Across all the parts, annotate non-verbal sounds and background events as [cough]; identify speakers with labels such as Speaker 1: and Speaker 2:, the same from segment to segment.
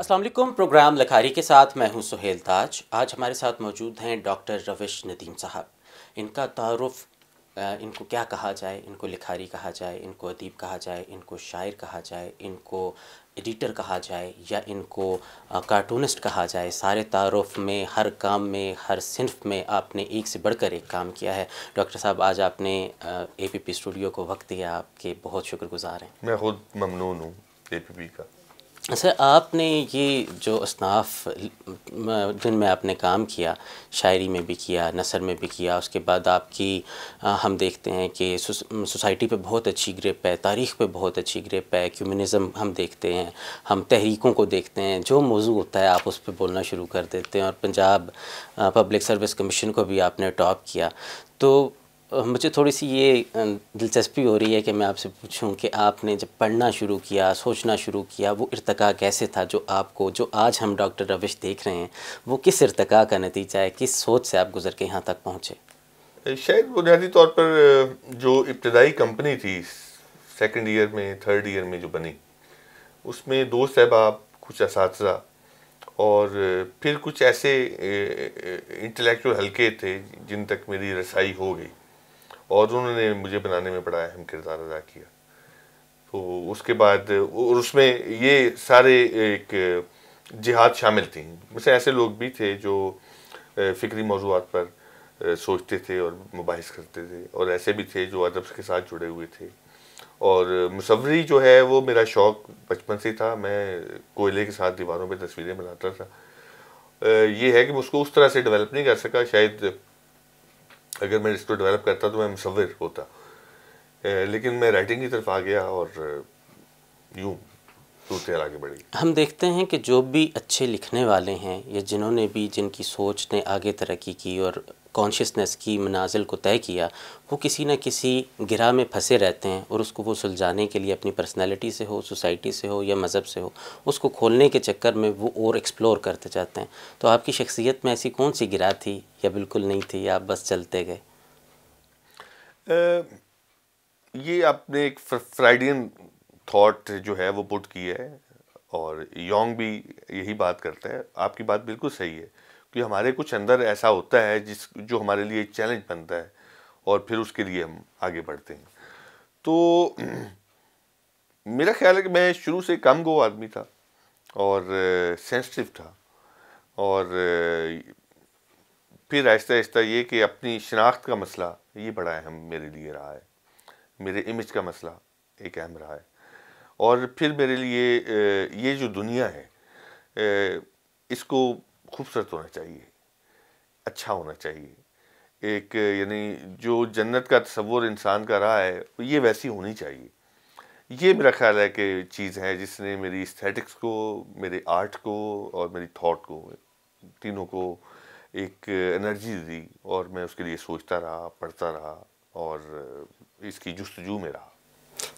Speaker 1: Aslam programme लखारी के साथ मैं हूं सुहेल ताज आज हमारे साथ मौजूद हैं डॉक्टर रविश नदीम साहब इनका तारफ़ इनको क्या कहा जाए इनको लिखारी कहा जाए इनको अदीब कहा जाए इनको शायर कहा जाए इनको एडिटर कहा जाए या इनको कार्टूनिस्ट कहा जाए सारे तारफ़ में हर काम में हर सिनफ में आपने एक से बढ़कर एक काम किया है डॉक्टर साहब आज आपने ए पी पी स्टूडियो को वक्त दिया आपके बहुत शुक्रगुजार हैं
Speaker 2: मैं खुद ममनून हूँ ए पी पी
Speaker 1: का सर आपने ये जो असनाफ में आपने काम किया शायरी में भी किया नसर में भी किया उसके बाद आपकी आ, हम देखते हैं कि सोसाइटी पे बहुत अच्छी ग्रिप है तारीख़ पे बहुत अच्छी ग्रिप है क्यूमनिज़म हम देखते हैं हम तहरीकों को देखते हैं जो मौजू होता है आप उस पर बोलना शुरू कर देते हैं और पंजाब पब्लिक सर्विस कमीशन को भी आपने टॉप किया तो मुझे थोड़ी सी ये दिलचस्पी हो रही है कि मैं आपसे पूछूं कि आपने जब पढ़ना शुरू किया सोचना शुरू किया वो इरतका कैसे था जो आपको जो आज हम डॉक्टर रविश देख रहे हैं वो किस इरतका का नतीजा है किस सोच से आप गुजर के यहाँ तक पहुँचे
Speaker 2: शायद बुनियादी तौर पर जो इब्तदाई कंपनी थी सेकेंड ईयर में थर्ड ईयर में जो बनी उसमें दो सहबाब कुछ इस और फिर कुछ ऐसे इंटेलेक्चुअल हल्के थे जिन तक मेरी रसाई हो गई और उन्होंने मुझे बनाने में बड़ा अहम किरदार अदा किया तो उसके बाद और उसमें ये सारे एक जिहाद शामिल थी वैसे ऐसे लोग भी थे जो फ़िक्री मौजूद पर सोचते थे और मुबास करते थे और ऐसे भी थे जो अदब के साथ जुड़े हुए थे और मुसवरी जो है वो मेरा शौक़ बचपन से था मैं कोयले के साथ दीवारों पे तस्वीरें बनाता था ये है कि मैं उसको उस तरह से डेवलप नहीं कर सका शायद अगर मैं इसको डेवलप करता तो मैं मुशविर होता लेकिन मैं राइटिंग की तरफ आ गया और यूँ टूटकर तो आगे बढ़ेगी
Speaker 1: हम देखते हैं कि जो भी अच्छे लिखने वाले हैं या जिन्होंने भी जिनकी सोच ने आगे तरक्की की और कॉन्शियसनेस की मनाजिल को तय किया वो किसी न किसी गिरा में फंसे रहते हैं और उसको वो सुलझाने के लिए अपनी पर्सनैलिटी से हो सोसाइटी से हो या मज़हब से हो उसको खोलने के चक्कर में वो और एक्सप्लोर करते जाते हैं तो आपकी शख्सियत में ऐसी कौन सी गिरा थी या बिल्कुल नहीं
Speaker 2: थी या आप बस चलते गए ये आपने एक फ्राइडियन थॉट जो है वो पुट की है और योंग भी यही बात करते हैं आपकी बात बिल्कुल सही है कि हमारे कुछ अंदर ऐसा होता है जिस जो हमारे लिए चैलेंज बनता है और फिर उसके लिए हम आगे बढ़ते हैं तो मेरा ख्याल है कि मैं शुरू से कम गो आदमी था और सेंसिटिव था और फिर आहिस्ता आहिस्ता ये कि अपनी शनाख्त का मसला ये बड़ा अहम मेरे लिए रहा है मेरे इमेज का मसला एक अहम रहा है और फिर मेरे लिए ये जो दुनिया है इसको खूबसूरत होना चाहिए अच्छा होना चाहिए एक यानी जो जन्नत का तस्वुर इंसान का रहा है ये वैसी होनी चाहिए ये मेरा ख्याल है कि चीज़ है जिसने मेरी स्थेटिक्स को मेरे आर्ट को और मेरी थॉट को तीनों को एक एनर्जी दी और मैं उसके लिए सोचता रहा पढ़ता रहा और इसकी जस्तजू में रहा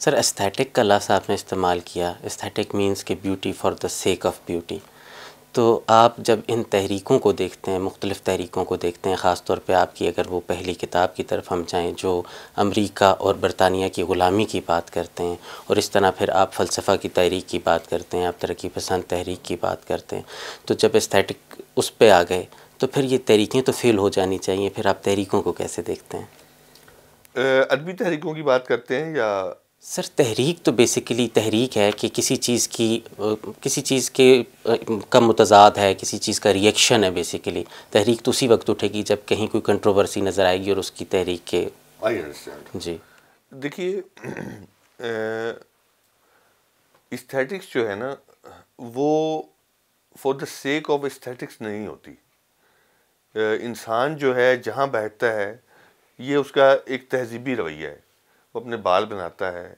Speaker 1: सर एस्थेटिक का लफ्स आपने इस्तेमाल किया एस्थेटिक मीन्स के beauty for the sake of beauty तो आप जब इन तहरीकों को देखते हैं मुख्तलिफ़ तहरीकों को देखते हैं ख़ास तौर पे आपकी अगर वो पहली किताब की तरफ हम जाएँ जो अमेरिका और बरतानिया की ग़ुलामी की बात करते हैं और इस तरह फिर आप फ़लसफ़ा की तहरीक की बात करते हैं आप तरक्की पसंद तहरीक की बात करते हैं तो जब इस्थेटिक उस पर आ गए तो फिर ये तहरीकें तो फेल हो जानी चाहिए फिर आप तहरीकों को कैसे देखते हैं
Speaker 2: अदबी तहरीकों की बात करते हैं या सर
Speaker 1: तहरीक तो बेसिकली तहरीक है कि किसी चीज़ की किसी चीज़ के का मुतजाद है किसी चीज़ का रिएक्शन है बेसिकली तहरीक तो उसी वक्त उठेगी जब कहीं कोई कंट्रोवर्सी नज़र आएगी और उसकी तहरीक के जी
Speaker 2: देखिए इस्थेटिक्स जो है ना वो for the sake of aesthetics नहीं होती इंसान जो है जहाँ बैठता है ये उसका एक तहजीबी रवैया है वो अपने बाल बनाता है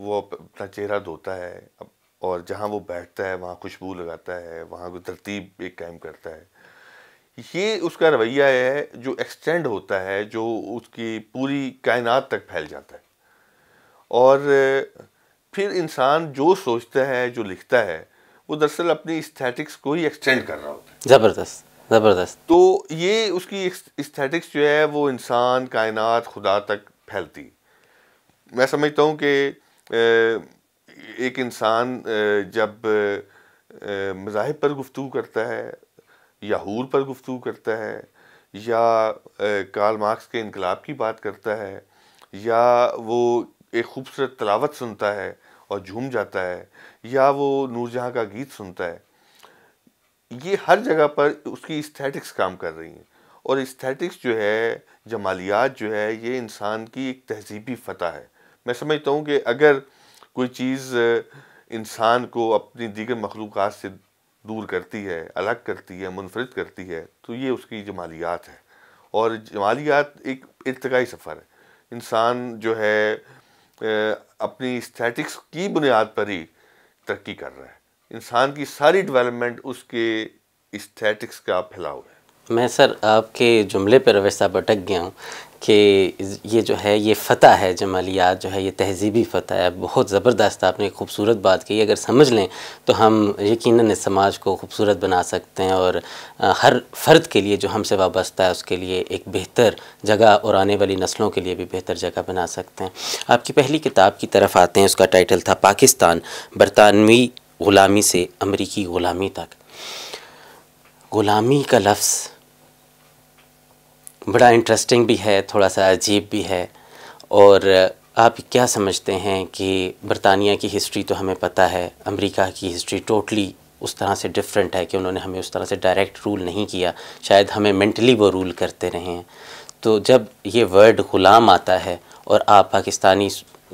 Speaker 2: वो अपना चेहरा धोता है और जहाँ वो बैठता है वहाँ खुशबू लगाता है वहाँ को तरतीब एक कायम करता है ये उसका रवैया है जो एक्सटेंड होता है जो उसकी पूरी कायनात तक फैल जाता है और फिर इंसान जो सोचता है जो लिखता है वो दरअसल अपनी स्थैटिक्स को ही एक्सटेंड कर रहा होता है
Speaker 1: ज़बरदस्त ज़बरदस्त
Speaker 2: तो ये उसकी स्थैटिक्स जो है वो इंसान कायनात खुदा तक फैलती मैं समझता हूँ कि एक इंसान जब मजाहब पर गुफ्तु करता है याहूर पर गुफ्तु करता है या कार्ल मार्क्स के इनकलाब की बात करता है या वो एक खूबसूरत तलावत सुनता है और झूम जाता है या वो नूरजहाँ का गीत सुनता है ये हर जगह पर उसकी इस्थेटिक्स काम कर रही हैं और इस्थेटिक्स जो है जमालियात जो है ये इंसान की एक तहजीबी फ़तह है मैं समझता हूँ कि अगर कोई चीज़ इंसान को अपनी दीगर मखलूक से दूर करती है अलग करती है मुनफरद करती है तो ये उसकी जमालियात है और जमालियात एक इरतकाई सफ़र है इंसान जो है अपनी स्थैटिक्स की बुनियाद पर ही तरक्की कर रहा है इंसान की सारी डेवलपमेंट उसके स्थैटिक्स का फैलाव है मैं
Speaker 1: सर आपके जुमले पर वैसा भटक गया हूँ कि ये जो है ये फ़तह है जमालियात जो है ये तहजीबी फ़तह है बहुत ज़बरदस्त आपने खूबसूरत बात कही अगर समझ लें तो हम यकीनन इस समाज को खूबसूरत बना सकते हैं और हर फ़र्द के लिए जो हमसे वाबस्ता है उसके लिए एक बेहतर जगह और आने वाली नस्लों के लिए भी बेहतर जगह बना सकते हैं आपकी पहली किताब की तरफ आते हैं उसका टाइटल था पाकिस्तान बरतानवी ग़ुलामी से अमरीकी ग़ुलामी तक ग़ुलामी का लफ्ज़ बड़ा इंटरेस्टिंग भी है थोड़ा सा अजीब भी है और आप क्या समझते हैं कि बरतानिया की हिस्ट्री तो हमें पता है अमेरिका की हिस्ट्री टोटली उस तरह से डिफरेंट है कि उन्होंने हमें उस तरह से डायरेक्ट रूल नहीं किया शायद हमें मेंटली वो रूल करते रहे हैं तो जब ये वर्ड ग़ुलाम आता है और आप पाकिस्तानी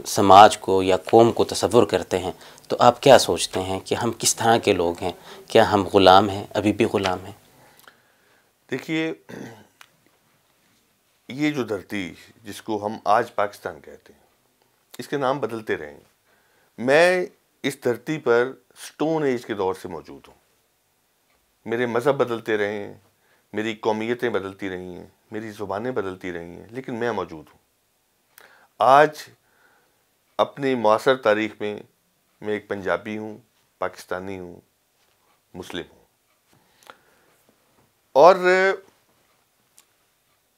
Speaker 1: समाज को या कौम को तस्वुर करते हैं तो आप क्या सोचते हैं कि हम किस तरह के लोग हैं क्या हम ग़ुलाम हैं अभी भी ग़ुलाम हैं
Speaker 2: देखिए ये जो धरती जिसको हम आज पाकिस्तान कहते हैं इसके नाम बदलते रहेंगे मैं इस धरती पर स्टोन एज के दौर से मौजूद हूँ मेरे मज़हब बदलते रहे हैं मेरी कौमियतें बदलती रही हैं मेरी ज़ुबानें बदलती रही हैं लेकिन मैं मौजूद हूँ आज अपनी मौसर तारीख में मैं एक पंजाबी हूँ पाकिस्तानी हूँ मुस्लिम हूँ और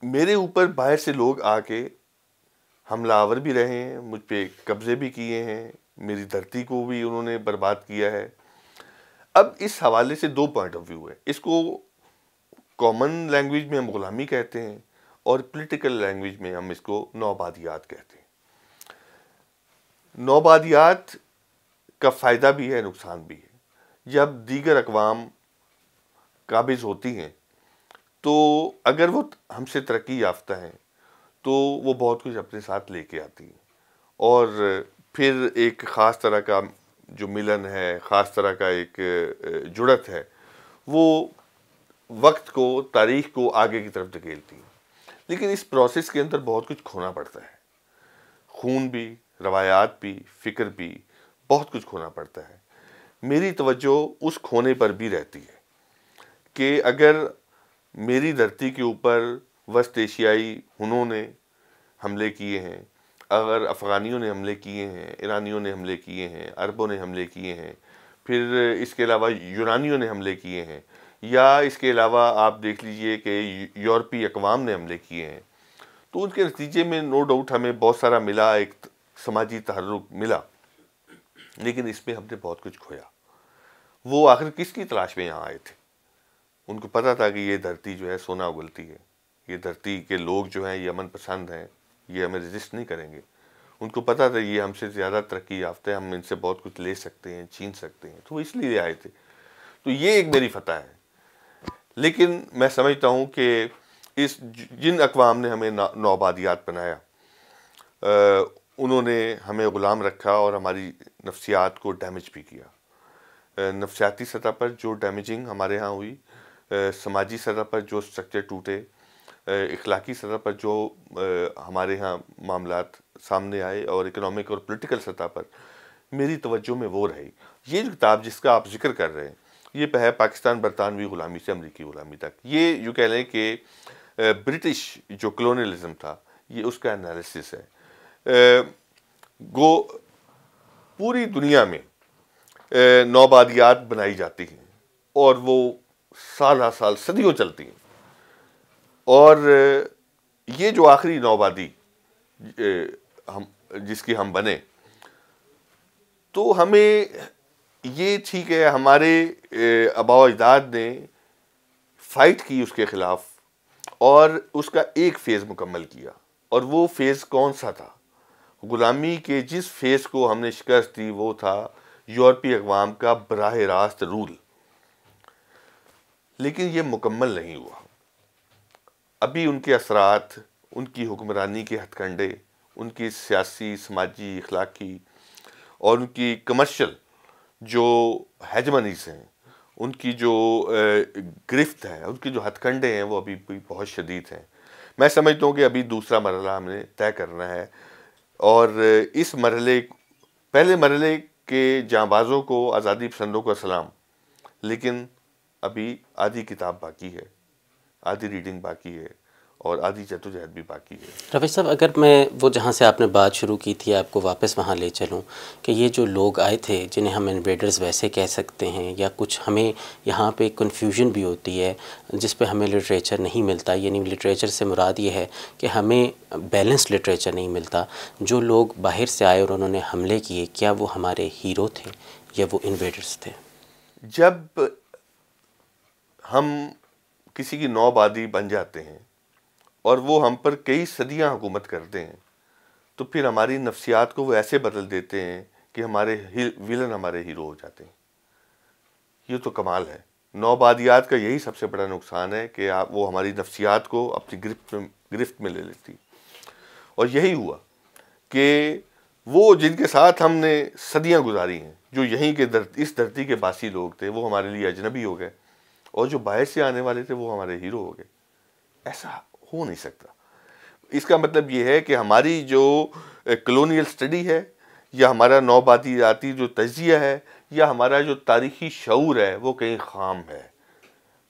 Speaker 2: मेरे ऊपर बाहर से लोग आके हमलावर भी रहे हैं मुझ पर कब्ज़े भी किए हैं मेरी धरती को भी उन्होंने बर्बाद किया है अब इस हवाले से दो पॉइंट ऑफ व्यू है इसको कॉमन लैंग्वेज में हम गुलामी कहते हैं और पॉलिटिकल लैंग्वेज में हम इसको नौबादियात कहते हैं नौबादियात का फ़ायदा भी है नुकसान भी है जब दीगर अकवाम काबिज़ होती हैं तो अगर वो हमसे तरक्की याफ्ता है तो वो बहुत कुछ अपने साथ लेके आती है और फिर एक ख़ास तरह का जो मिलन है ख़ास तरह का एक जुड़त है वो वक्त को तारीख को आगे की तरफ धकेलती है लेकिन इस प्रोसेस के अंदर बहुत कुछ खोना पड़ता है खून भी रवायात भी फ़िक्र भी बहुत कुछ खोना पड़ता है मेरी तवज्जो उस खोने पर भी रहती है कि अगर मेरी धरती के ऊपर वस्त एशियाई हनों ने हमले किए हैं अगर अफ़गानियों ने हमले किए हैं ईरानियों ने हमले किए हैं अरबों ने हमले किए हैं फिर इसके अलावा यूनानियों ने हमले किए हैं या इसके अलावा आप देख लीजिए कि यूरोपी अकवाम ने हमले किए हैं तो उनके नतीजे में नो डाउट हमें बहुत सारा मिला एक समाजी तहरुक मिला लेकिन इसमें हमने बहुत कुछ खोया वो आखिर किसकी तलाश में यहाँ आए थे उनको पता था कि ये धरती जो है सोना उगलती है ये धरती के लोग जो हैं ये अमन पसंद हैं ये हमें रजिस्ट नहीं करेंगे उनको पता था ये हमसे ज़्यादा तरक्की याफ्ते हैं हम इनसे बहुत कुछ ले सकते हैं छीन सकते हैं तो वो इसलिए आए थे तो ये एक मेरी फतह है लेकिन मैं समझता हूँ कि इस जिन अकवाम ने हमें नौबादियात बनाया आ, उन्होंने हमें ग़ुलाम रखा और हमारी नफ्सियात को डैमेज भी किया नफसियाती सतह पर जो डैमेजिंग हमारे यहाँ हुई समाजी सतह पर जो स्ट्रक्चर टूटे इखलाकी सतह पर जो हमारे यहाँ मामला सामने आए और इकोनॉमिक और पोलिटिकल सतह पर मेरी तवज्जो में वो रही ये जो किताब जिसका आप जिक्र कर रहे हैं ये है पाकिस्तान बरतानवी ग़ुलामी से अमरीकी ग़ुलामी तक ये यूँ कह लें कि ब्रिटिश जो कलोनलिज़म था ये उसका एनालिसिस है गो पूरी दुनिया में नौबादियात बनाई जाती हैं और वो साल साल सदियों चलती हैं और ये जो आखिरी नौबादी हम जिसकी हम बने तो हमें ये ठीक है हमारे अबाव अजदाद ने फाइट की उसके ख़िलाफ़ और उसका एक फ़ेज़ मुकम्मल किया और वो फ़ेज़ कौन सा था ग़ुलामी के जिस फेज़ को हमने शिकस्त दी वो था यूरोपी अवाम का बरह रास्त रूल लेकिन ये मुकम्मल नहीं हुआ अभी उनके असरात उनकी हुक्मरानी के हथकंडे उनकी सियासी समाजी इखलाकी और उनकी कमर्शल जो हैजमनीस हैं उनकी जो गिरफ्त है उनके जो हथकंडे हैं वो अभी भी बहुत शदीद हैं मैं समझता हूँ कि अभी दूसरा मरला हमने तय करना है और इस मरले पहले मरले के जाँबाज़ों को आज़ादी पसंदों का सलाम लेकिन अभी आधी किताब बाकी है आधी रीडिंग बाकी है और आधी जदोजहद भी बाकी है
Speaker 1: रवि साहब अगर मैं वो जहाँ से आपने बात शुरू की थी आपको वापस वहाँ ले चलूँ कि ये जो लोग आए थे जिन्हें हम इन्वेडर्स वैसे कह सकते हैं या कुछ हमें यहाँ पे कन्फ्यूजन भी होती है जिस पे हमें लिटरेचर नहीं मिलता यानी लिटरेचर से मुराद ये है कि हमें बैलेंस लिटरेचर नहीं मिलता जो लोग बाहर से आए और उन्होंने हमले किए क्या वो हमारे हीरो थे या वो इन्वेडर्स थे
Speaker 2: जब हम किसी की नौबादी बन जाते हैं और वो हम पर कई सदियां हुकूमत करते हैं तो फिर हमारी नफ्सियात को वो ऐसे बदल देते हैं कि हमारे विलन हमारे हीरो हो जाते हैं ये तो कमाल है नौबादियात का यही सबसे बड़ा नुकसान है कि आप वो हमारी नफ्सियात को अपनी गिरफ्त में गिरफ्त में ले लेती और यही हुआ कि वो जिनके साथ हमने सदियां गुजारी हैं जो यहीं के दर, इस धरती के बासी लोग थे वो हमारे लिए अजनबी हो गए और जो बाहर से आने वाले थे वो हमारे हीरो हो गए ऐसा हो नहीं सकता इसका मतलब ये है कि हमारी जो कलोनियल स्टडी है या हमारा नौबादी आती जो तजिया है या हमारा जो तारीखी शूर है वो कहीं खाम है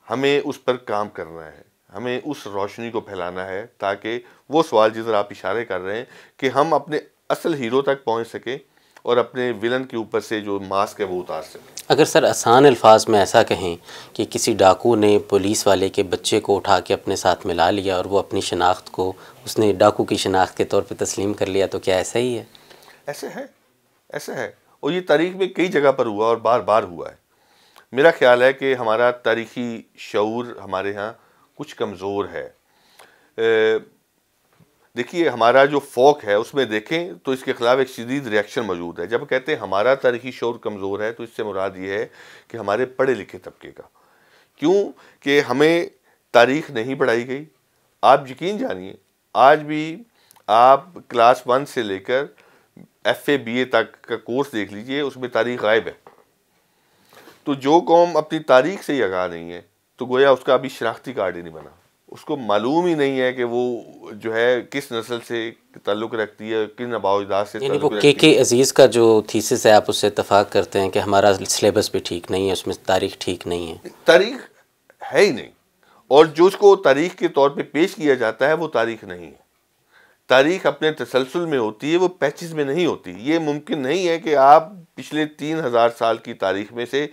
Speaker 2: हमें उस पर काम करना है हमें उस रोशनी को फैलाना है ताकि वो सवाल जिस आप इशारे कर रहे हैं कि हम अपने असल हीरो तक पहुंच सकें और अपने विलन के ऊपर से जो मास्क है वो उतार सकें
Speaker 1: अगर सर आसान अल्फाज में ऐसा कहें कि किसी डाकू ने पुलिस वाले के बच्चे को उठा के अपने साथ मिला लिया और वो अपनी शनाख्त को उसने डाकू की शनाख्त के तौर पर तस्लीम कर लिया तो क्या ऐसा
Speaker 2: ही है ऐसे है ऐसे है और ये तारीख में कई जगह पर हुआ और बार बार हुआ है मेरा ख्याल है कि हमारा तारीखी शूर हमारे यहाँ कुछ कमज़ोर है देखिए हमारा जो फोक है उसमें देखें तो इसके ख़िलाफ़ एक शदीद रिएक्शन मौजूद है जब कहते हैं हमारा तारीखी शोर कमज़ोर है तो इससे मुराद ये है कि हमारे पढ़े लिखे तबके का क्यों कि हमें तारीख नहीं पढ़ाई गई आप यकीन जानिए आज भी आप क्लास वन से लेकर एफ ए बी ए तक का कोर्स देख लीजिए उसमें तारीख गायब है तो जो कौम अपनी तारीख से ही आगा नहीं है तो गोया उसका अभी शनाख्ती कार्ड ही नहीं बना उसको मालूम ही नहीं है कि वो जो है किस नस्ल से ताल्लुक़ रखती है किन अबाउजदात से यानी वो के के
Speaker 1: अज़ीज़ का जो थीसिस है आप उससे इतफाक़ करते हैं कि हमारा सिलेबस भी ठीक नहीं है उसमें तारीख ठीक नहीं है
Speaker 2: तारीख है ही नहीं और जो उसको तारीख के तौर पे पेश किया जाता है वो तारीख नहीं है तारीख अपने तसलसल में होती है वो पैचिस में नहीं होती ये मुमकिन नहीं है कि आप पिछले तीन हज़ार साल की तारीख में से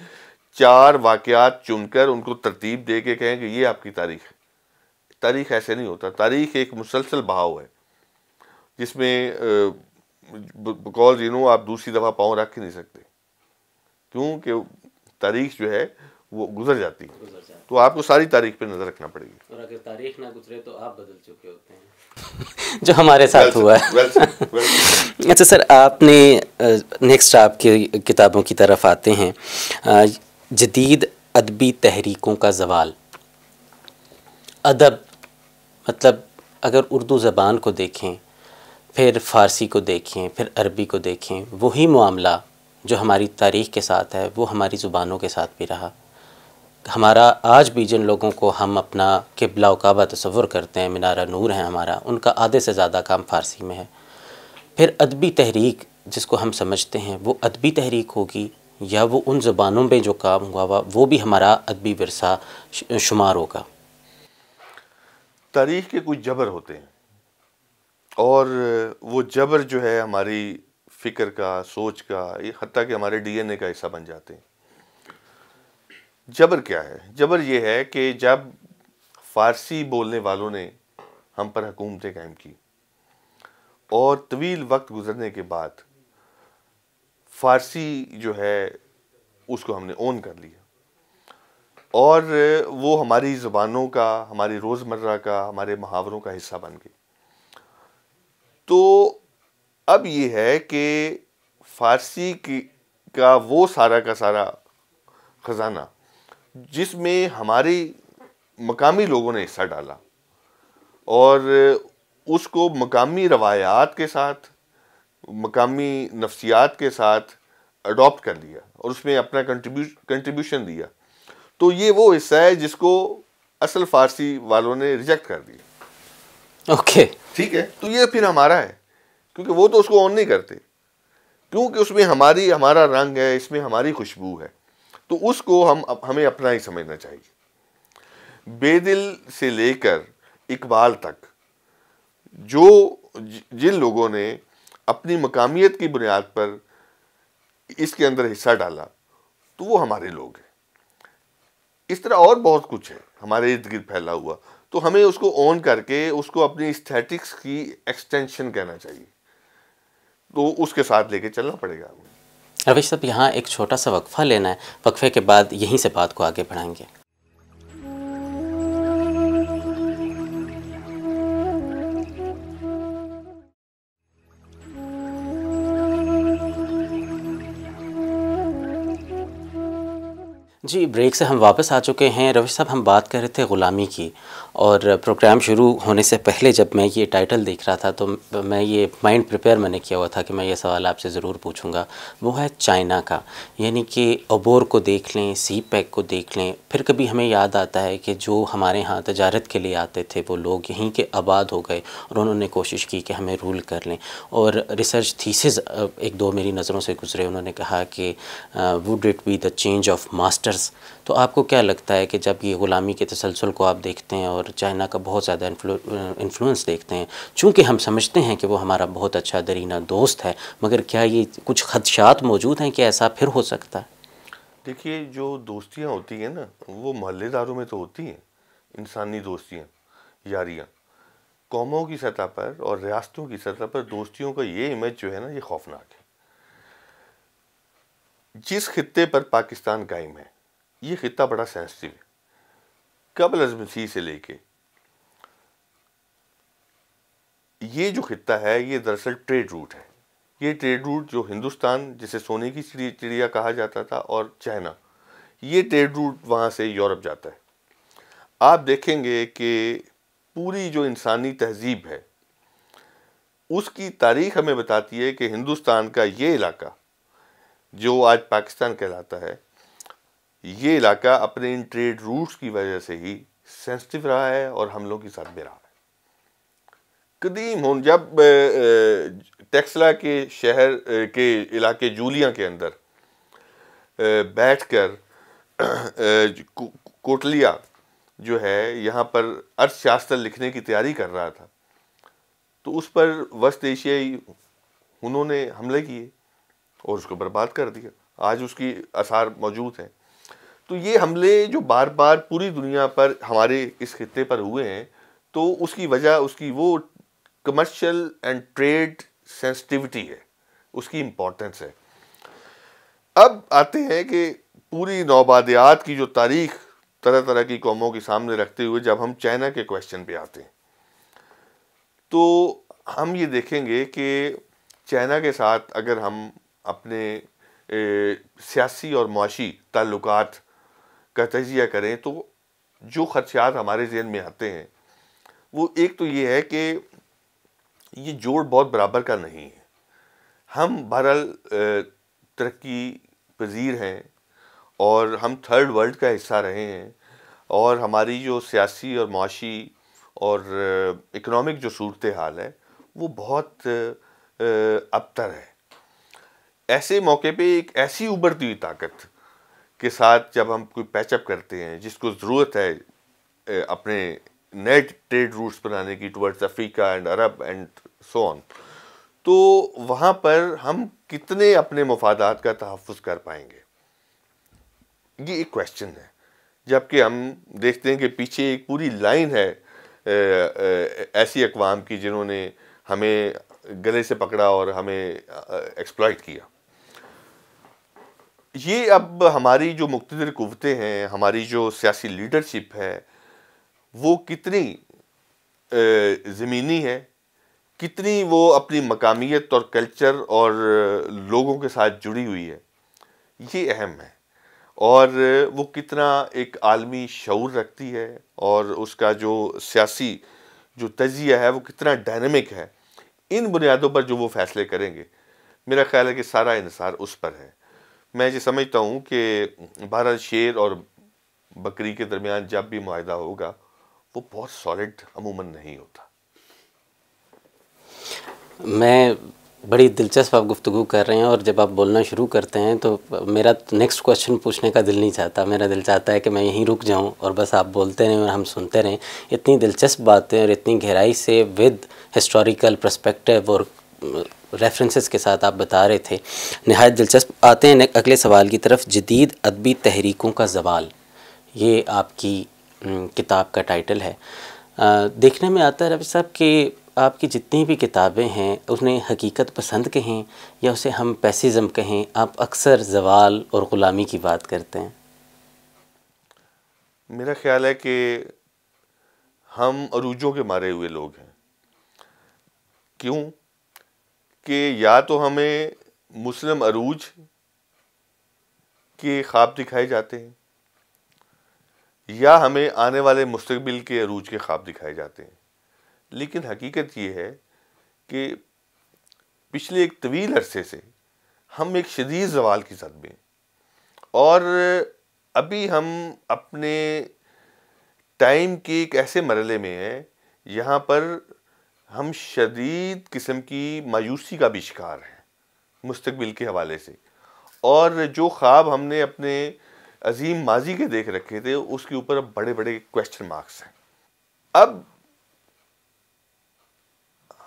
Speaker 2: चार वाक़ात चुनकर उनको तरतीब दे के कहें कि ये आपकी तारीख है तारीख ऐसे नहीं होता तारीख एक मुसलसल बहाव है जिसमें बिकॉज यू नो आप दूसरी दफ़ा पाँव रख ही नहीं सकते क्योंकि तारीख जो है वो गुजर जाती है तो आपको सारी तारीख पे नज़र रखना पड़ेगी
Speaker 1: और अगर तारीख ना गुजरे तो आप बदल चुके होते हैं [laughs]
Speaker 2: जो हमारे साथ हुआ है [laughs]
Speaker 1: अच्छा सर आपने नेक्स्ट आपकी किताबों की तरफ आते हैं जदीद अदबी तहरीकों का जवाल अदब मतलब अगर उर्दू ज़बान को देखें फिर फ़ारसी को देखें फिर अरबी को देखें वही मामला जो हमारी तारीख़ के साथ है वो हमारी ज़ुबानों के साथ भी रहा हमारा आज भी जिन लोगों को हम अपना किबला उकाबा तस्वुर करते हैं मीनारा नूर है हमारा उनका आधे से ज़्यादा काम फ़ारसी में है फिर अदबी तहरीक जिसको हम समझते हैं वो अदबी तहरीक होगी या वो उन ज़बानों में जो काम हुआ हुआ वो भी हमारा अदबी वरसा शुमार होगा
Speaker 2: तारीख़ के कुछ जबर होते हैं और वो जबर जो है हमारी फ़िक्र का सोच का ये हती कि हमारे डी एन ए का हिस्सा बन जाते हैं जबर क्या है जबर ये है कि जब फ़ारसी बोलने वालों ने हम पर हुकूमतें कायम की और तवील वक्त गुजरने के बाद फ़ारसी जो है उसको हमने ओन कर लिया और वो हमारी ज़ुबानों का हमारी रोज़मर्रा का हमारे मुहावरों का हिस्सा बन गई तो अब ये है कि फ़ारसी की का वो सारा का सारा ख़जाना जिसमें हमारे मकामी लोगों ने हिस्सा डाला और उसको मकामी रवायात के साथ मकामी नफ्सियात के साथ अडॉप्ट कर लिया और उसमें अपना कंट्रीब्यूशन दिया तो ये वो हिस्सा है जिसको असल फारसी वालों ने रिजेक्ट कर दिया ओके okay. ठीक है तो ये फिर हमारा है क्योंकि वो तो उसको ऑन नहीं करते क्योंकि उसमें हमारी हमारा रंग है इसमें हमारी खुशबू है तो उसको हम हमें अपना ही समझना चाहिए बेदिल से लेकर इकबाल तक जो जिन लोगों ने अपनी मकामियत की बुनियाद पर इसके अंदर हिस्सा डाला तो वो हमारे लोग हैं इस तरह और बहुत कुछ है हमारे इर्द गिर्द फैला हुआ तो हमें उसको ऑन करके उसको अपनी स्थेटिक्स की एक्सटेंशन कहना चाहिए तो उसके साथ लेके चलना पड़ेगा
Speaker 1: रविश साहब यहाँ एक छोटा सा वक्फा लेना है वक्फे के बाद यहीं से बात को आगे बढ़ाएंगे जी ब्रेक से हम वापस आ चुके हैं रवि साहब हम बात कर रहे थे ग़ुलामी की और प्रोग्राम शुरू होने से पहले जब मैं ये टाइटल देख रहा था तो मैं ये माइंड प्रिपेयर मैंने किया हुआ था कि मैं ये सवाल आपसे ज़रूर पूछूंगा वो है चाइना का यानी कि अबोर को देख लें सी पैक को देख लें फिर कभी हमें याद आता है कि जो हमारे यहाँ तजारत के लिए आते थे वो लोग यहीं के आबाद हो गए और उन्होंने कोशिश की कि हमें रूल कर लें और रिसर्च थीसिस एक दो मेरी नज़रों से गुजरे उन्होंने कहा कि would it be the change of masters तो आपको क्या लगता है कि जब ये ग़ुलामी के तसलसल को आप देखते हैं और और चाइना का बहुत ज़्यादा इन्फ्लुएंस देखते हैं चूँकि हम समझते हैं कि वो हमारा बहुत अच्छा दरीना दोस्त है मगर क्या ये कुछ खदशात मौजूद हैं कि ऐसा फिर हो सकता है
Speaker 2: देखिए जो दोस्तियाँ होती हैं ना वो मोहल्लेदारों में तो होती हैं इंसानी दोस्तियाँ यारियाँ कौमों की सतह पर और रियासतों की सतह पर दोस्तियों का ये इमेज जो है ना ये खौफनाक है जिस खत्े पर पाकिस्तान कायम है ये खत्ता बड़ा सेंसिटिव है कबल अज मसीह से लेके ये जो खत्ता है ये दरअसल ट्रेड रूट है ये ट्रेड रूट जो हिंदुस्तान जिसे सोने की चिड़िया कहा जाता था और चाइना ये ट्रेड रूट वहाँ से यूरोप जाता है आप देखेंगे कि पूरी जो इंसानी तहजीब है उसकी तारीख हमें बताती है कि हिंदुस्तान का ये इलाका जो आज पाकिस्तान कहलाता है ये इलाका अपने इन ट्रेड रूट्स की वजह से ही सेंसिटिव रहा है और हमलों के साथ भी रहा है कदीम हों जब टेक्सला के शहर के इलाके जूलिया के अंदर बैठकर कोटलिया जो है यहाँ पर अर्थशास्त्र लिखने की तैयारी कर रहा था तो उस पर वस्त एशियाई उन्होंने हमले किए और उसको बर्बाद कर दिया आज उसकी आसार मौजूद हैं तो ये हमले जो बार बार पूरी दुनिया पर हमारे इस खत्े पर हुए हैं तो उसकी वजह उसकी वो कमर्शियल एंड ट्रेड सेंसिटिविटी है उसकी इम्पोर्टेंस है अब आते हैं कि पूरी नौबादियात की जो तारीख तरह तरह की कौमों के सामने रखते हुए जब हम चाइना के क्वेश्चन पे आते हैं तो हम ये देखेंगे कि चाइना के साथ अगर हम अपने सियासी और मुशी ताल्लुकात का तजिया करें तो जो खदशात हमारे जहन में आते हैं वो एक तो ये है कि ये जोड़ बहुत बराबर का नहीं है हम बहरहाल तरक्की पजीर हैं और हम थर्ड वर्ल्ड का हिस्सा रहे हैं और हमारी जो सियासी और माशी और इकनॉमिक जो सूरत हाल है वो बहुत अबतर है ऐसे मौके पे एक ऐसी उबरती हुई ताकत के साथ जब हम कोई पैचअप करते हैं जिसको ज़रूरत है अपने नए ट्रेड रूट्स बनाने की towards Africa and Arab and so on तो वहाँ पर हम कितने अपने मफादात का तहफ़ कर पाएंगे ये एक क्वेश्चन है जबकि हम देखते हैं कि पीछे एक पूरी लाइन है ऐसी अकवाम की जिन्होंने हमें गले से पकड़ा और हमें एक्सप्लॉयट किया ये अब हमारी जो मुख्तर कुतें हैं हमारी जो सियासी लीडरशिप है वो कितनी ज़मीनी है कितनी वो अपनी मकामियत और कल्चर और लोगों के साथ जुड़ी हुई है ये अहम है और वो कितना एक आलमी शूर रखती है और उसका जो सियासी जो तजिया है वो कितना डायनमिक है इन बुनियादों पर जो वो फ़ैसले करेंगे मेरा ख्याल है कि सारा इंसार उस पर है मैं ये समझता हूँ कि भारत शेर और बकरी के दरमियान जब भी माहिदा होगा वो बहुत सॉलिड अमूमन नहीं होता
Speaker 1: मैं बड़ी दिलचस्प आप गुफ्तु कर रहे हैं और जब आप बोलना शुरू करते हैं तो मेरा नेक्स्ट क्वेश्चन पूछने का दिल नहीं चाहता मेरा दिल चाहता है कि मैं यहीं रुक जाऊं और बस आप बोलते रहें और हम सुनते रहें इतनी दिलचस्प बातें और इतनी गहराई से विद हिस्टोरिकल प्रस्पेक्टिव और रेफरेंसेस के साथ आप बता रहे थे नहायत दिलचस्प आते हैं अगले सवाल की तरफ जदीद अदबी तहरीकों का जवाल ये आपकी किताब का टाइटल है आ, देखने में आता है रवि साहब कि आपकी जितनी भी किताबें हैं उन्हें हकीकत पसंद कहें या उसे हम पैसिज़म कहें आप अक्सर जवाल और ग़ुलामी की बात करते हैं
Speaker 2: मेरा ख्याल है कि हम अरूजों के मारे हुए लोग हैं क्यों कि या तो हमें मुस्लिम अरूज के ख्वाब दिखाए जाते हैं या हमें आने वाले मुस्तबिल के अरूज के ख्वाब दिखाए जाते हैं लेकिन हकीकत ये है कि पिछले एक तवील अरसे से हम एक शदीद जवाल की जद में और अभी हम अपने टाइम के एक ऐसे मरले में हैं यहाँ पर हम शदीद किस्म की मायूसी का भी शिकार हैं मुस्तबिल के हवाले से और जो ख्वाब हमने अपने अजीम माजी के देख रखे थे उसके ऊपर अब बड़े बड़े क्वेश्चन मार्क्स हैं अब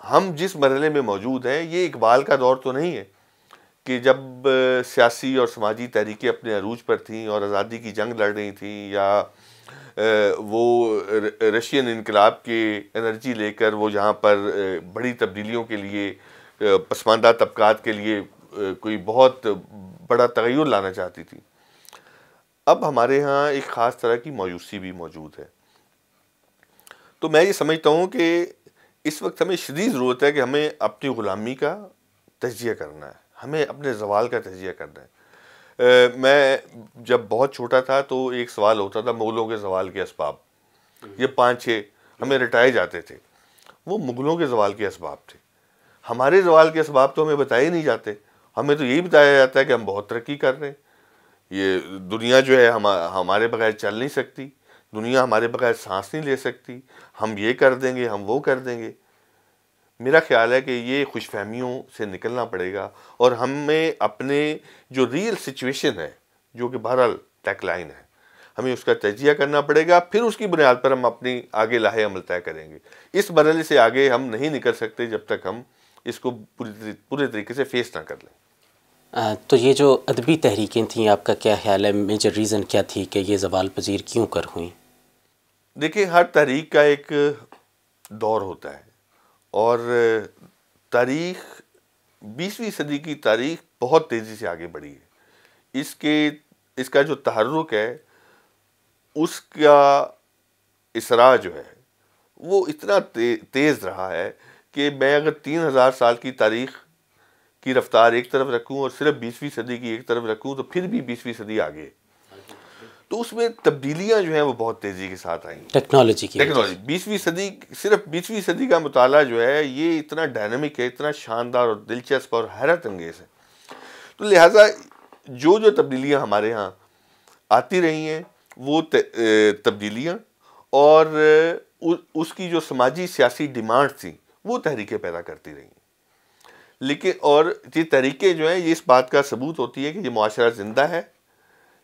Speaker 2: हम जिस मरहले में मौजूद हैं ये इकबाल का दौर तो नहीं है कि जब सियासी और समाजी तहरीकें अपने अरूज पर थीं और आज़ादी की जंग लड़ रही थी या वो रशियन इनकलाब के एनर्जी लेकर वो यहाँ पर बड़ी तब्दीलियों के लिए पसमानदा तबक़ात के लिए कोई बहुत बड़ा तगैर लाना चाहती थी अब हमारे यहाँ एक ख़ास तरह की मायूसी भी मौजूद है तो मैं ये समझता हूँ कि इस वक्त हमें शदीद ज़रूरत है कि हमें अपनी ग़ुलामी का तजिया करना है हमें अपने जवाल का तजिया करना है मैं जब बहुत छोटा था तो एक सवाल होता था मुग़लों के सवाल के इसबाब ये पाँच छः हमें रिटाए जाते थे वो मुग़लों के सवाल के इसबाब थे हमारे सवाल के इसबाब तो हमें बताए नहीं जाते हमें तो यही बताया जाता है कि हम बहुत तरक्की कर रहे हैं ये दुनिया जो है हम हमारे बगैर चल नहीं सकती दुनिया हमारे बगैर सांस नहीं ले सकती हम ये कर देंगे हम वो कर देंगे मेरा ख्याल है कि ये खुश फहमियों से निकलना पड़ेगा और हमें अपने जो रियल सिचुएशन है जो कि बहरहाल टैकलाइन है हमें उसका तजिया करना पड़ेगा फिर उसकी बुनियाद पर हम अपनी आगे लाहे अमल तय करेंगे इस मरल से आगे हम नहीं निकल सकते जब तक हम इसको पूरी पूरे तरीके से फेस ना कर लें
Speaker 1: आ, तो ये जो अदबी तहरीकें थीं आपका क्या ख्याल है मेजर रीज़न क्या थी कि ये जवाल पजीर क्यों कर हुई
Speaker 2: देखिए हर तहरीक का एक दौर होता है और तारीख बीसवीं सदी की तारीख बहुत तेज़ी से आगे बढ़ी है इसके इसका जो तहरुक है उसका इसरा जो है वो इतना ते, तेज़ रहा है कि मैं अगर तीन हज़ार साल की तारीख की रफ़्तार एक तरफ रखूं और सिर्फ बीसवीं सदी की एक तरफ रखूं तो फिर भी बीसवीं सदी आगे तो उसमें तब्दीलियाँ जो हैं वो बहुत तेज़ी के साथ आई
Speaker 1: टेक्नोलॉजी की टेक्नोलॉजी
Speaker 2: बीसवीं सदी सिर्फ बीसवीं सदी का मताल जो है ये इतना डायनमिक है इतना शानदार और दिलचस्प और हैरत अंगेज है तो लिहाजा जो जो तब्दीलियाँ हमारे यहाँ आती रही हैं वो तब्दीलियाँ और उ, उसकी जो समाजी सियासी डिमांड थी वो तहरीकें पैदा करती रही लेकिन और ये तहरीकें जो हैं ये इस बात का सबूत होती है कि ये माशरा ज़िंदा है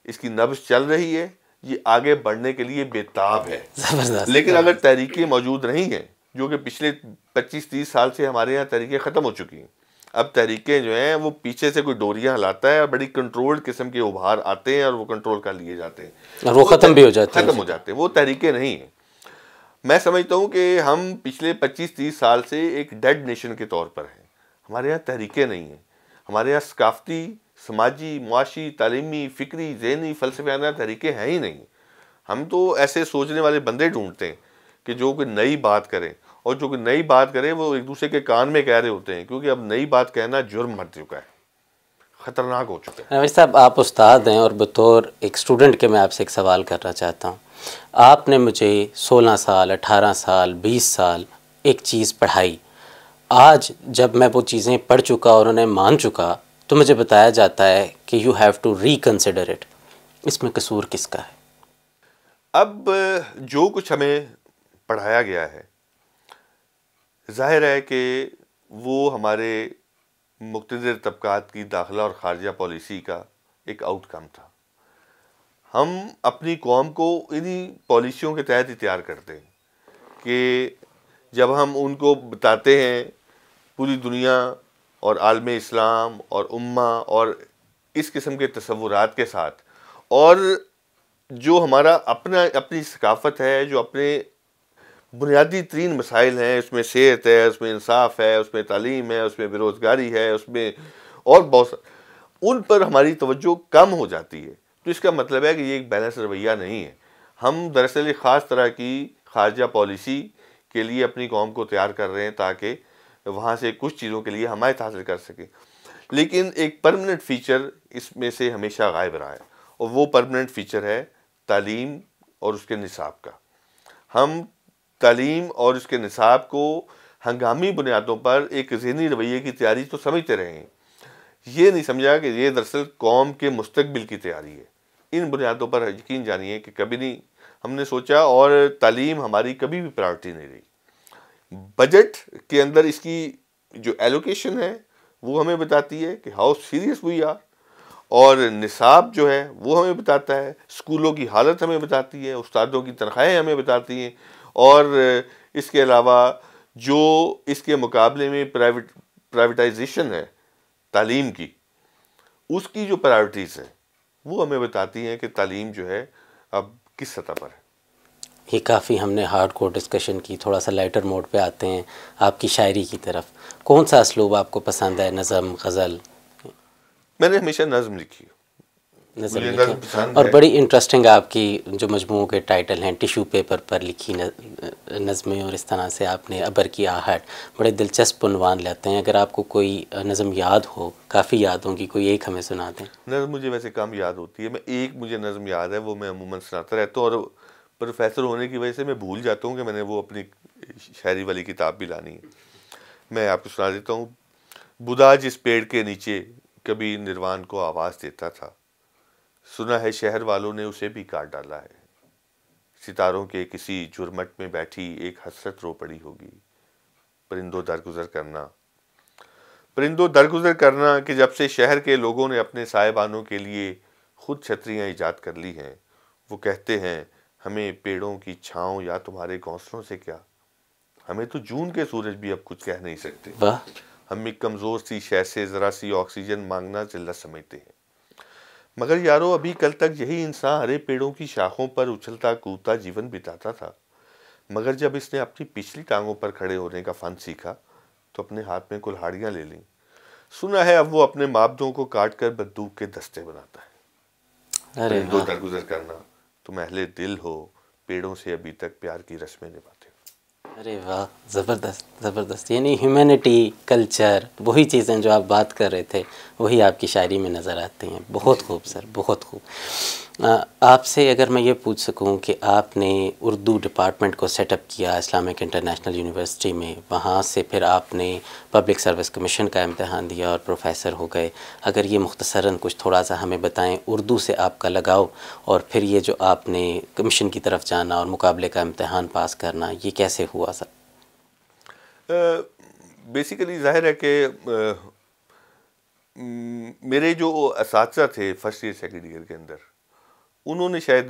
Speaker 2: इसकी नब्ज चल रही है ये आगे बढ़ने के लिए बेताब है लेकिन अगर तहरीकें मौजूद नहीं हैं जो कि पिछले 25-30 साल से हमारे यहाँ तहरीकें ख़त्म हो चुकी हैं अब तहरीकें जो हैं वो पीछे से कोई डोरियाँ हिलाता है और बड़ी कंट्रोल्ड किस्म के उभार आते हैं और वो कंट्रोल कर लिए जाते हैं
Speaker 1: वो ख़त्म भी हो जाते हैं ख़त्म हो जाते
Speaker 2: हैं वो तहरीकें नहीं हैं मैं समझता हूँ कि हम पिछले पच्चीस तीस साल से एक डेड नेशन के तौर पर हैं हमारे यहाँ तहरीकें नहीं हैं हमारे यहाँ सकाफती समाजी मुआशी तलीमी फ़िक्री जहनी फ़लसफाना तरीके हैं ही नहीं हम तो ऐसे सोचने वाले बंदे ढूंढते हैं कि जो कोई नई बात करें और जो कोई नई बात करें वो एक दूसरे के कान में कह रहे होते हैं क्योंकि अब नई बात कहना जुर्म मर चुका है ख़तरनाक हो चुका
Speaker 1: है भाई साहब आप उस्ताद हैं और बतौर एक स्टूडेंट के मैं आपसे एक सवाल करना चाहता हूँ आपने मुझे सोलह साल अठारह साल बीस साल एक चीज़ पढ़ाई आज जब मैं वो चीज़ें पढ़ चुका और उन्हें मान चुका तो मुझे बताया जाता है कि you have to reconsider it इसमें कसूर किसका है
Speaker 2: अब जो कुछ हमें पढ़ाया गया है जाहिर है कि वो हमारे मुख्तर तबक़ात की दाखिला और ख़ारजा पॉलिसी का एक आउटकम था हम अपनी कौम को इन्हीं पॉलिसियों के तहत ही तैयार करते हैं कि जब हम उनको बताते हैं पूरी दुनिया और आलम इस्लाम और उम्मा और इस किस्म के तस्वुरात के साथ और जो हमारा अपना अपनी सकाफ़त है जो अपने बुनियादी तरीन मसाइल हैं उसमें सेहत है उसमें इंसाफ है उसमें तालीम है उसमें बेरोज़गारी है उसमें और बहुत उन पर हमारी तवज्जो कम हो जाती है तो इसका मतलब है कि ये एक बैलेंस रवैया नहीं है हम दरअसल एक ख़ास तरह की खारजा पॉलिसी के लिए अपनी कौम को तैयार कर रहे हैं ताकि वहाँ से कुछ चीज़ों के लिए हमायत हासिल कर सके लेकिन एक परमानेंट फ़ीचर इसमें से हमेशा गायब रहा है और वो परमानेंट फ़ीचर है तालीम और उसके निसाब का हम तालीम और उसके निसाब को हंगामी बुनियादों पर एक जहनी रवैये की तैयारी तो समझते रहे हैं ये नहीं समझा कि ये दरअसल कौम के मुस्तबिल की तैयारी है इन बुनियादों पर यकीन जानिए कि कभी नहीं हमने सोचा और तालीम हमारी कभी भी प्रायोरिटी नहीं रही बजट के अंदर इसकी जो एलोकेशन है वो हमें बताती है कि हाउ सीरियस वी आर और निसाब जो है वो हमें बताता है स्कूलों की हालत हमें बताती है उस्तादों की तनख्वाहें हमें बताती हैं और इसके अलावा जो इसके मुकाबले में प्राइवेट प्राइवेटाइजेशन है तालीम की उसकी जो प्रायोरिटीज़ हैं वो हमें बताती हैं कि तालीम जो है अब किस सतह पर है
Speaker 1: ये काफ़ी हमने हार्ड कोर डिस्कशन की थोड़ा सा लाइटर मोड पे आते हैं आपकी शायरी की तरफ कौन सा इसलूब आपको पसंद है नज़म गज़ल
Speaker 2: मैंने हमेशा नज़म लिखी नज़म लिखी और बड़ी
Speaker 1: इंटरेस्टिंग आपकी जो मजमू के टाइटल हैं टिशू पेपर पर लिखी नज़में और इस तरह से आपने अबर की आहट बड़े दिलचस्प उनवान लेते हैं अगर आपको कोई नज़म याद हो काफ़ी याद होगी कोई एक हमें सुना दें
Speaker 2: नज़म मुझे वैसे कम याद होती है मैं एक मुझे नज़म याद है वो मैं अमूमन सुनाता रहता हूँ और प्रोफेसर होने की वजह से मैं भूल जाता हूँ कि मैंने वो अपनी शायरी वाली किताब भी लानी है मैं आपको सुना देता हूँ बुधा जिस पेड़ के नीचे कभी निर्वाण को आवाज़ देता था सुना है शहर वालों ने उसे भी काट डाला है सितारों के किसी जुर्मट में बैठी एक हसरत रो पड़ी होगी परिंदों दरगुजर करना परिंदों दरगुजर करना कि जब से शहर के लोगों ने अपने साहिबानों के लिए खुद छतरियाँ ईजाद कर ली हैं वो कहते हैं हमें पेड़ों की छाँव या तुम्हारे घोंसलों से क्या हमें तो जून के सूरज भी अब कुछ कह नहीं सकते हम एक कमज़ोर सी शह से ज़रा सी ऑक्सीजन मांगना चिल्ला समझते हैं मगर यारो अभी कल तक यही इंसान हरे पेड़ों की शाखों पर उछलता कूदता जीवन बिताता था मगर जब इसने अपनी पिछली टांगों पर खड़े होने का फन सीखा तो अपने हाथ में कुल्हाड़ियाँ ले ली सुना है अब वो अपने मापदों को काट कर बंदूक के दस्ते बनाता है अरे दो हाँ। दरगुजर करना तुम अहले दिल हो पेड़ों से अभी तक प्यार की रस्में निभाते हो अरे वाह
Speaker 1: ज़बरदस्त ज़बरदस्त यानी ह्यूमैनिटी कल्चर वही चीज़ें जो आप बात कर रहे थे वही आपकी शायरी में नज़र आती हैं बहुत खूब सर बहुत खूब आपसे अगर मैं ये पूछ सकूं कि आपने उर्दू डिपार्टमेंट को सेटअप किया इस्लामिक इंटरनेशनल यूनिवर्सिटी में वहाँ से फिर आपने पब्लिक सर्विस कमीशन का इम्तहान दिया और प्रोफेसर हो गए अगर ये मुख्तसरा कुछ थोड़ा सा हमें बताएं उर्दू से आपका लगाव और फिर ये जो आपने कमीशन की तरफ जाना और मुकाबले का इम्तहान पास करना ये कैसे हुआ
Speaker 2: सर बेसिकली ज़ाहिर है कि मेरे जो इस थे फर्स्ट ईयर सेकेंड ईयर के अंदर उन्होंने शायद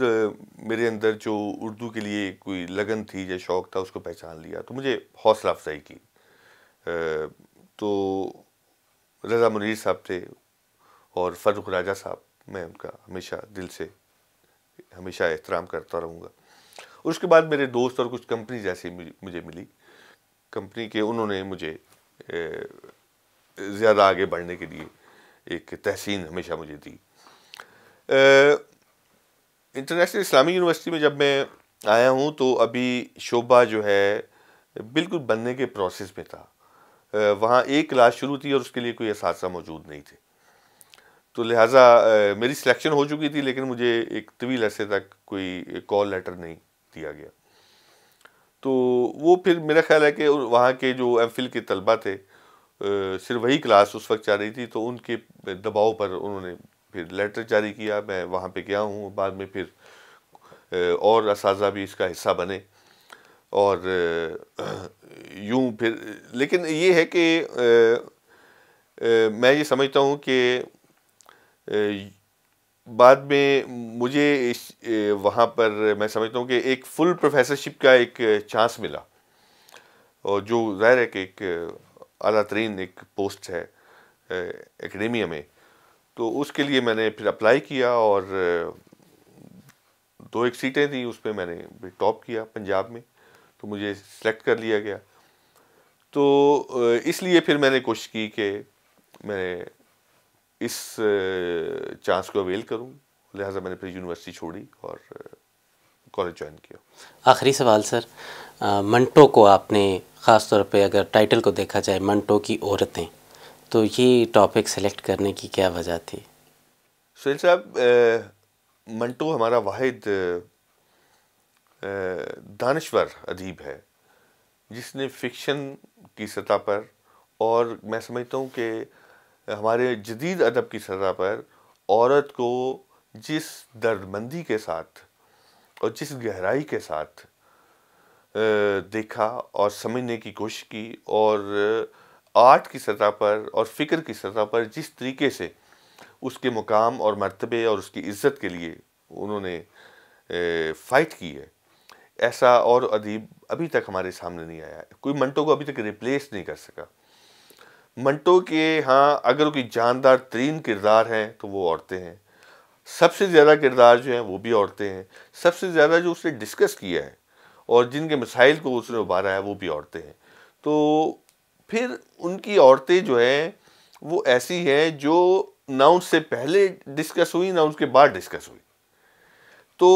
Speaker 2: मेरे अंदर जो उर्दू के लिए कोई लगन थी या शौक़ था उसको पहचान लिया तो मुझे हौसला अफजाई की तो रज़ा मुनीर साहब थे और फ़र्रुख राजा साहब मैं उनका हमेशा दिल से हमेशा एहतराम करता रहूँगा उसके बाद मेरे दोस्त और कुछ कंपनी जैसे मुझे मिली कंपनी के उन्होंने मुझे ज़्यादा आगे बढ़ने के लिए एक तहसीन हमेशा मुझे दी इंटरनेशनल इस्लामिक यूनिवर्सिटी में जब मैं आया हूँ तो अभी शोबा जो है बिल्कुल बनने के प्रोसेस में था वहाँ एक क्लास शुरू थी और उसके लिए कोई इस मौजूद नहीं थे तो लिहाजा मेरी सिलेक्शन हो चुकी थी लेकिन मुझे एक तवील अरसे तक कोई कॉल लेटर नहीं दिया गया तो वो फिर मेरा ख्याल है कि वहाँ के जो एम के तलबा थे सिर्फ वही क्लास उस वक्त चल रही थी तो उनके दबाव पर उन्होंने फिर लेटर जारी किया मैं वहाँ पे गया हूँ बाद में फिर और इस भी इसका हिस्सा बने और यूँ फिर लेकिन ये है कि मैं ये समझता हूँ कि बाद में मुझे इस वहाँ पर मैं समझता हूँ कि एक फुल प्रोफेसरशिप का एक चांस मिला और जो ज़ाहिर है कि एक अला तरीन एक पोस्ट है एकेडमिया में तो उसके लिए मैंने फिर अप्लाई किया और दो एक सीटें थी उस पर मैंने टॉप किया पंजाब में तो मुझे सिलेक्ट कर लिया गया तो इसलिए फिर मैंने कोशिश की कि मैं इस चांस को अवेल करूं लिहाजा मैंने फिर यूनिवर्सिटी छोड़ी और कॉलेज ज्वाइन
Speaker 1: किया आखिरी सवाल सर मंटो को आपने ख़ास तौर पे अगर टाइटल को देखा जाए मंटो की औरतें तो ये टॉपिक सेलेक्ट करने की क्या वजह थी
Speaker 2: सुनील साहब मंटो हमारा वाहिद दानश्वर अदीब है जिसने फिक्शन की सतह पर और मैं समझता हूँ कि हमारे जदीद अदब की सतह पर औरत को जिस दर्दमंदी के साथ और जिस गहराई के साथ देखा और समझने की कोशिश की और आर्ट की सतह पर और फ़िक्र की सतह पर जिस तरीके से उसके मुकाम और मरतबे और उसकी इज़्ज़त के लिए उन्होंने फ़ाइट की है ऐसा और अदीब अभी तक हमारे सामने नहीं आया कोई मंटो को अभी तक रिप्लेस नहीं कर सका मंटो के हाँ अगर उनकी जानदार तरीन किरदार हैं तो वो औरतें हैं सबसे ज़्यादा किरदार जो हैं वो भी औरतें हैं सबसे ज़्यादा जो उसने डिस्कस किया है और जिनके मिसाइल को उसने उबारा है वो भी औरतें हैं तो फिर उनकी औरतें जो हैं वो ऐसी हैं जो नाउंस से पहले डिस्कस हुई ना उसके बाद डिस्कस हुई तो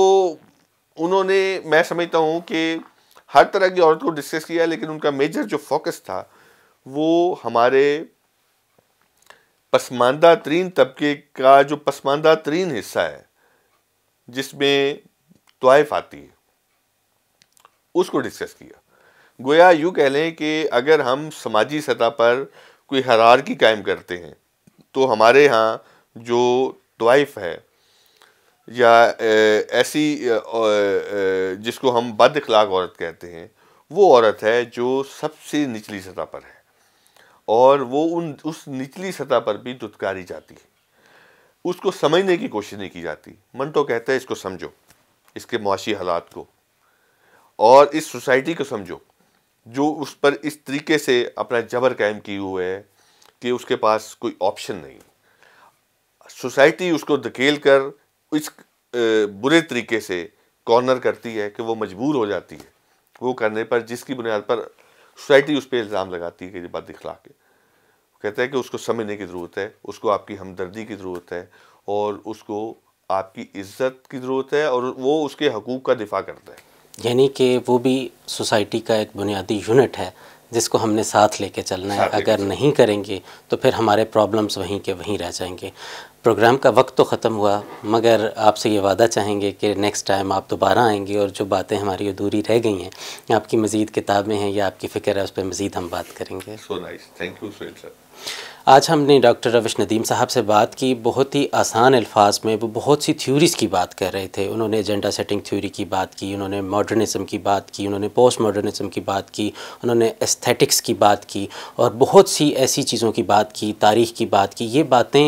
Speaker 2: उन्होंने मैं समझता हूँ कि हर तरह की औरत को डिस्कस किया लेकिन उनका मेजर जो फोकस था वो हमारे पसमानदा तरीन तबके का जो पसमानदा तरीन हिस्सा है जिसमें तोाइफ आती है उसको डिस्कस किया गोया यूँ कह लें कि अगर हम समाजी सतह पर कोई हरार की कायम करते हैं तो हमारे यहाँ जो तवाइफ है या ऐसी जिसको हम बद अखलाक औरत कहते हैं वो औरत है जो सबसे निचली सतह पर है और वो उन उस निचली सतह पर भी दुदकारी जाती है उसको समझने की कोशिश नहीं की जाती मन तो कहता है इसको समझो इसके मुआशी हालात को और इस सोसाइटी को समझो जो उस पर इस तरीके से अपना जबर कायम किए हुए है कि उसके पास कोई ऑप्शन नहीं सोसाइटी उसको धकेल कर इस बुरे तरीके से कॉर्नर करती है कि वो मजबूर हो जाती है वो करने पर जिसकी बुनियाद पर सोसाइटी उस पर इल्ज़ाम लगाती है कि बात दिखला के है कहता है कि उसको समझने की ज़रूरत है उसको आपकी हमदर्दी की ज़रूरत है और उसको आपकी इज़्ज़त की ज़रूरत है और वो उसके हकूक़ का दिफा करता है
Speaker 1: यानी कि वो भी सोसाइटी का एक बुनियादी यूनिट है जिसको हमने साथ लेके चलना है अगर नहीं करेंगे तो फिर हमारे प्रॉब्लम्स वहीं के वहीं रह जाएंगे प्रोग्राम का वक्त तो ख़त्म हुआ मगर आपसे ये वादा चाहेंगे कि नेक्स्ट टाइम आप दोबारा आएंगे और जो बातें हमारी अधूरी रह गई हैं आपकी मज़ीद किताबें हैं या आपकी फ़िक्र है उस पर मज़ीद हम बात करेंगे so nice thank you sir आज हमने डॉक्टर रविश नदीम साहब से बात की बहुत ही आसान अल्फाज में वो बहुत सी थ्योरीज़ की बात कर रहे थे उन्होंने एजेंडा सेटिंग थ्योरी की बात की उन्होंने मॉडर्निज़म की बात की उन्होंने पोस्ट मॉडर्निज्म की बात की उन्होंने एस्थेटिक्स की बात की और बहुत सी ऐसी चीज़ों की बात की तारीख़ की बात की ये बातें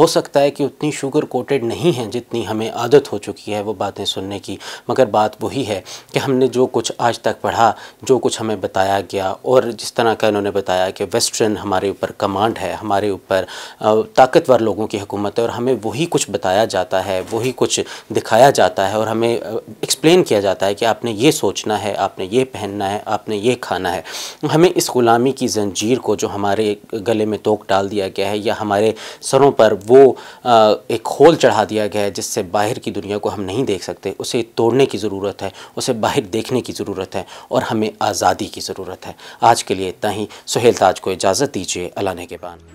Speaker 1: हो सकता है कि उतनी शुगर कोटेड नहीं हैं जितनी हमें आदत हो चुकी है वो बातें सुनने की मगर बात वही है कि हमने जो कुछ आज तक पढ़ा जो कुछ हमें बताया गया और जिस तरह का इन्होंने बताया कि वेस्टर्न हमारे ऊपर कमांड है हमारे ऊपर ताकतवर लोगों की हुकूमत है और हमें वही कुछ बताया जाता है वही कुछ दिखाया जाता है और हमें एक्सप्लेन किया जाता है कि आपने ये सोचना है आपने ये पहनना है आपने ये खाना है हमें इस ग़ुलामी की जंजीर को जो हमारे गले में तोक डाल दिया गया है या हमारे सरों पर वो एक खोल चढ़ा दिया गया है जिससे बाहर की दुनिया को हम नहीं देख सकते उसे तोड़ने की ज़रूरत है उसे बाहर देखने की ज़रूरत है और हमें आज़ादी की ज़रूरत है आज के लिए इतना ही सुहेल ताज को इजाज़त दीजिए अलाने के बाद